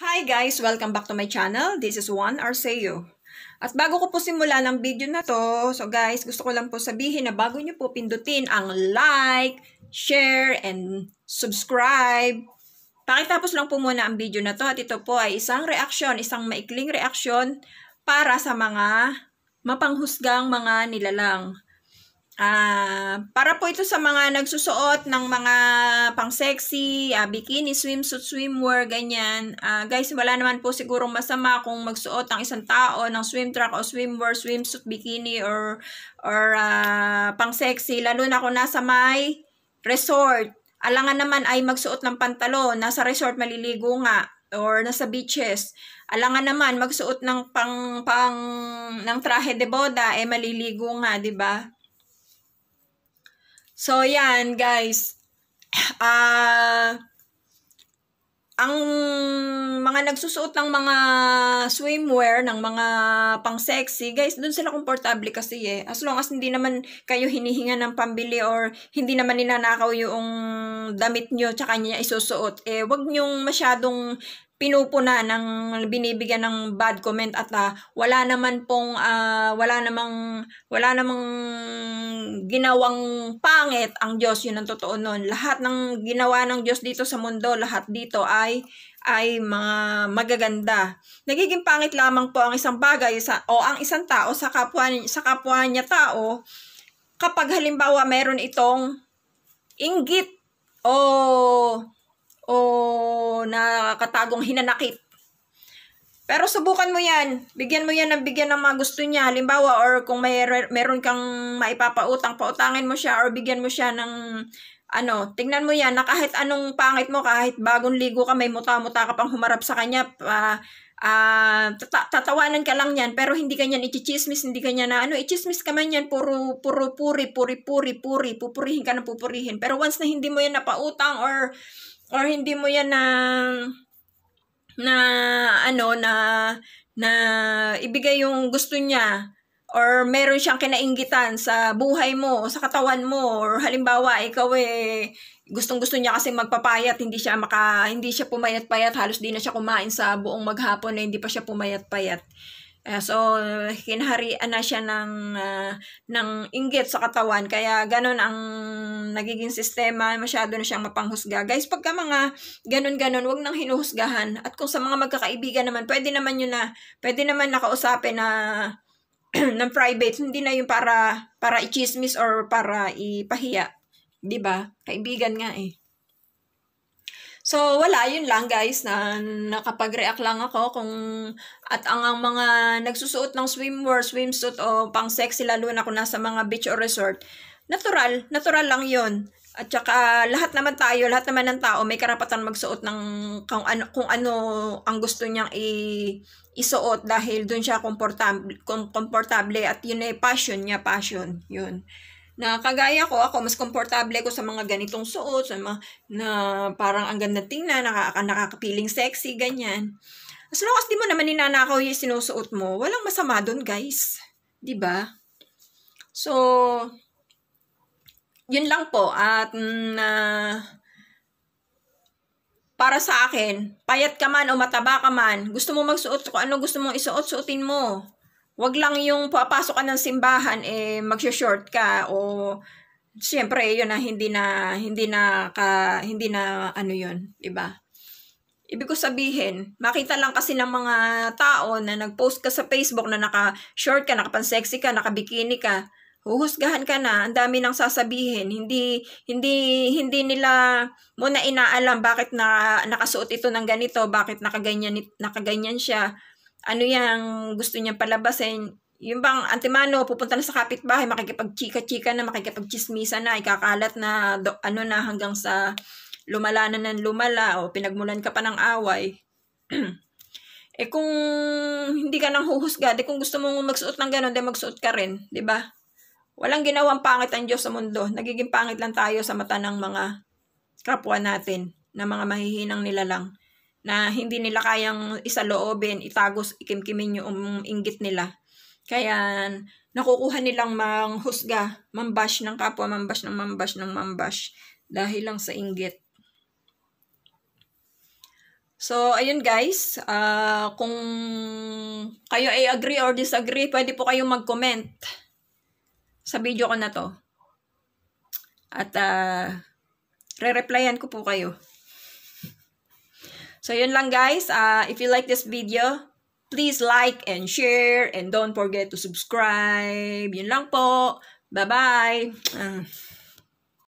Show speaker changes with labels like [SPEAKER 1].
[SPEAKER 1] Hi guys! Welcome back to my channel. This is Juan Arceo. At bago ko po simulan ang video na to, so guys, gusto ko lang po sabihin na bago nyo po pindutin ang like, share, and subscribe, pakitapos lang po muna ang video na to at ito po ay isang reaksyon, isang maikling reaksyon para sa mga mapanghusgang mga nilalang. Ah, para po ito sa mga nagsusuot ng mga pang-sexy, uh, bikini, swimsuit, swimwear, ganyan. Uh, guys, wala naman po siguro masama kung magsuot ang isang tao ng swim track o swimwear, swimsuit, bikini, or, or uh, pang-sexy. Lalo na kung nasa may resort. Alangan naman ay magsuot ng pantalon. Nasa resort, maliligo nga or nasa beaches. Alangan naman magsuot ng pang pang ng traje de boda eh maliligo nga, 'di ba? So, yan, guys. Ah... Uh, ang mga nagsusuot ng mga swimwear, ng mga pang-sexy, guys, doon sila komportable kasi eh. As long as hindi naman kayo hinihinga ng pambili or hindi naman ninanakaw yung damit nyo tsaka niya isusuot, eh, wag nyong masyadong pinupuna ng binibigyan ng bad comment at uh, wala naman pong uh, wala namang wala namang ginawang pangit ang Diyos yun ang totoo noon lahat ng ginawa ng Diyos dito sa mundo lahat dito ay ay mga magaganda nagiging pangit lamang po ang isang bagay sa, o ang isang tao sa kapwa sa kapwa niya tao kapag halimbawa meron itong inggit o nakatagong hinanakit. Pero subukan mo yan. Bigyan mo yan ng bigyan ng mga gusto niya. Halimbawa, or kung may, meron kang maipapautang, pautangin mo siya or bigyan mo siya ng ano, tingnan mo yan na kahit anong pangit mo, kahit bagong ligo ka, may muta-muta ka pang humarap sa kanya, uh, uh, tata tatawanan ka lang yan, pero hindi ka niyan ichichismis, hindi ka na ano, ichismis ka man yan, puro, puro puri, puri, puri, puri, pupurihin ka na pupurihin. Pero once na hindi mo yan napautang or, or hindi mo yan na, uh, na ano na na ibigay yung gusto niya or meron siyang kinainggitan sa buhay mo, sa katawan mo, or halimbawa ikaw eh gustong-gusto niya kasi magpapayat, hindi siya maka hindi siya pumayat-payat, halos di na siya kumain sa buong maghapon na hindi pa siya pumayat-payat. Uh, so, kinaharian na siya ng, uh, ng inggit sa katawan. Kaya, ganun ang nagiging sistema. Masyado na siyang mapanghusga. Guys, pagka mga ganun-ganun, wag nang hinuhusgahan. At kung sa mga magkakaibigan naman, pwede naman yun na, pwede naman nakausapin na ng private, hindi na yung para para i-chismis or para ipahiya. 'Di ba? Kaibigan nga eh. So, wala, yun lang guys, na nakapag-react lang ako kung at ang, ang mga nagsusuot ng swimwear, swimsuit o pang sexy lalo na kung nasa mga beach or resort, natural, natural lang yun. At saka lahat naman tayo, lahat naman ng tao may karapatan magsuot ng kung ano, kung ano ang gusto niyang i, isuot dahil doon siya komportable, komportable at yun ay passion niya, passion, yun na kagaya ko, ako mas komportable ko sa mga ganitong suot, sa mga, na parang ang ganda tingnan, nakaka, nakakapiling sexy, ganyan. As long as di mo naman ninanakaw yung sinusuot mo, walang masama doon, guys. ba? Diba? So, yun lang po. At mm, na para sa akin, payat ka man o mataba ka man, gusto mo magsuot ko ano gusto mong isuot, suotin mo. Wag lang yung papasok ka ng simbahan eh magsho-short ka o syempre yun na hindi na hindi na ka, hindi na ano yun, 'di ba? Ibig ko sabihin, makita lang kasi ng mga tao na nag-post ka sa Facebook na naka-short ka, nakapansexy ka, nakabikini ka, huhusgahan ka na, ang dami nang sasabihin. Hindi hindi hindi nila muna inaalam bakit na nakasuot ito ng ganito, bakit nakaganyan nakaganyan siya ano yang gusto niya palabasin, yung bang antimano, pupunta na sa kapitbahay, makikipag-chika-chika na, makikipag-chismisa na, ikakalat na, do, ano na, hanggang sa lumala na ng lumala, o pinagmulan ka pa ng away. eh kung hindi ka nang huhusga, di kung gusto mong magsuot ng ganun, di magsuot ka rin, di ba? Walang ginawang pangit ang Diyos sa mundo. Nagiging pangit lang tayo sa mata ng mga kapwa natin na mga mahihinang nila lang na hindi nila kayang isaloobin, itagos, ikimkimin yung inggit nila. Kaya nakukuha nilang manghusga, mambash ng kapwa, mambash ng mambash ng mambash dahil lang sa inggit. So, ayun guys, uh, kung kayo ay agree or disagree, pwede po kayong mag-comment sa video ko na to. At uh, re-replyan ko po kayo. So, yun lang guys. Uh, if you like this video, please like and share and don't forget to subscribe. Yun lang po. Bye-bye. Uh.